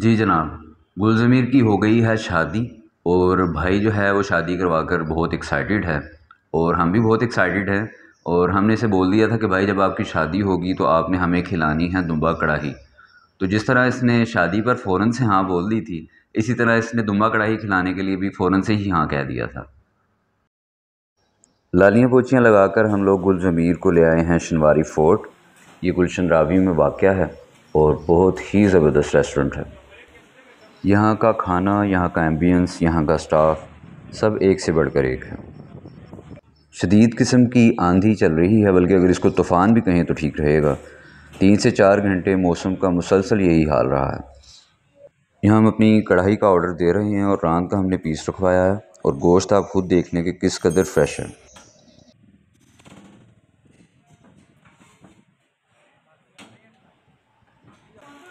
जी जनाब गुलज़मीर की हो गई है शादी और भाई जो है वो शादी करवा कर बहुत एक्साइटेड है और हम भी बहुत एक्साइटेड हैं और हमने इसे बोल दिया था कि भाई जब आपकी शादी होगी तो आपने हमें खिलानी है दुम्बा कढ़ाही तो जिस तरह इसने शादी पर फ़ौर से हाँ बोल दी थी इसी तरह इसने दुम्बा कढ़ाई खिलाने के लिए भी फ़ौर से ही हाँ कह दिया था लालियाँ पोचियाँ लगाकर हम लोग गुलज़मीर को ले आए हैं शनवारी फोर्ट ये गुलशन रावी में वाक़ है और बहुत ही ज़बरदस्त रेस्टोरेंट है यहाँ का खाना यहाँ का एम्बियंस यहाँ का स्टाफ सब एक से बढ़कर एक है शदीद किस्म की आंधी चल रही है बल्कि अगर इसको तूफ़ान भी कहें तो ठीक रहेगा तीन से चार घंटे मौसम का मुसलसल यही हाल रहा है यहाँ हम अपनी कढ़ाई का ऑर्डर दे रहे हैं और रान का हमने पीस रखवाया है और गोश्त आप खुद देख लें कि किस कदर फ्रेश है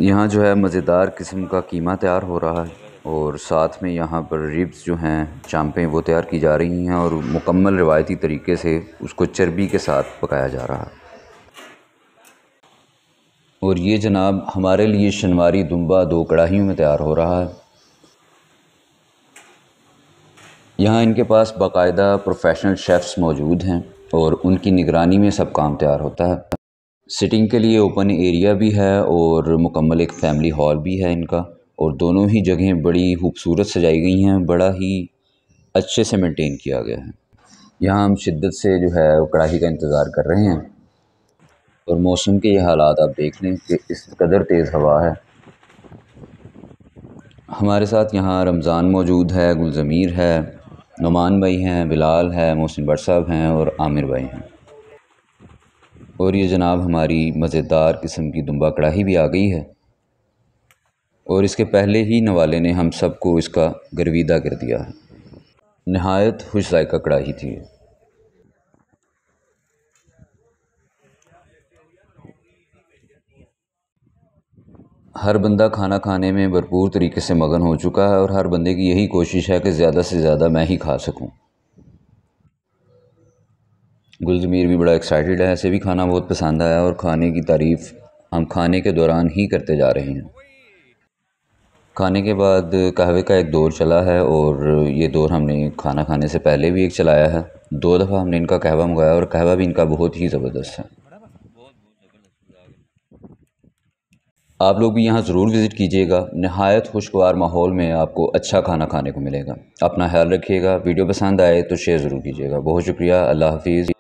यहाँ जो है मज़ेदार किस्म का कीमा तैयार हो रहा है और साथ में यहाँ पर रिब्स जो हैं चांपें वो तैयार की जा रही हैं और मुकम्मल रिवायती तरीके से उसको चर्बी के साथ पकाया जा रहा है और ये जनाब हमारे लिए शनवारी दुम्बा दो कढ़ाइयों में तैयार हो रहा है यहाँ इनके पास बाकायदा प्रोफेशनल शेफ़्स मौजूद हैं और उनकी निगरानी में सब काम तैयार होता है सिटिंग के लिए ओपन एरिया भी है और मुकम्मल एक फैमिली हॉल भी है इनका और दोनों ही जगहें बड़ी खूबसूरत सजाई गई हैं बड़ा ही अच्छे से मेंटेन किया गया है यहाँ हम शिद्दत से जो है वो कड़ाही का इंतज़ार कर रहे हैं और मौसम के ये हालात आप देख लें कि इस कदर तेज़ हवा है हमारे साथ यहाँ रमज़ान मौजूद है गुलज़मीर है नुमान भाई हैं बिलाल है मोहसिन भट्ट साहब हैं और आमिर भाई हैं और ये जनाब हमारी मज़ेदार किस्म की दुम्बा कढ़ाई भी आ गई है और इसके पहले ही नवाले ने हम सबको इसका गर्विदा कर दिया है नहायत खुश जायका कढ़ाई थी हर बंदा खाना खाने में भरपूर तरीके से मगन हो चुका है और हर बंदे की यही कोशिश है कि ज़्यादा से ज़्यादा मैं ही खा सकूं गुलज़मीर भी बड़ा एक्साइटेड है ऐसे भी खाना बहुत पसंद आया और खाने की तारीफ़ हम खाने के दौरान ही करते जा रहे हैं खाने के बाद कहवे का एक दौर चला है और ये दौर हमने खाना खाने से पहले भी एक चलाया है दो दफ़ा हमने इनका कहवा मंगाया और कहवा भी इनका बहुत ही ज़बरदस्त है आप लोग भी यहाँ ज़रूर विज़िट कीजिएगा नहायत खुशगवार माहौल में आपको अच्छा खाना खाने को मिलेगा अपना ख्याल रखिएगा वीडियो पसंद आए तो शेयर ज़रूर कीजिएगा बहुत शुक्रिया अल्लाह हाफिज़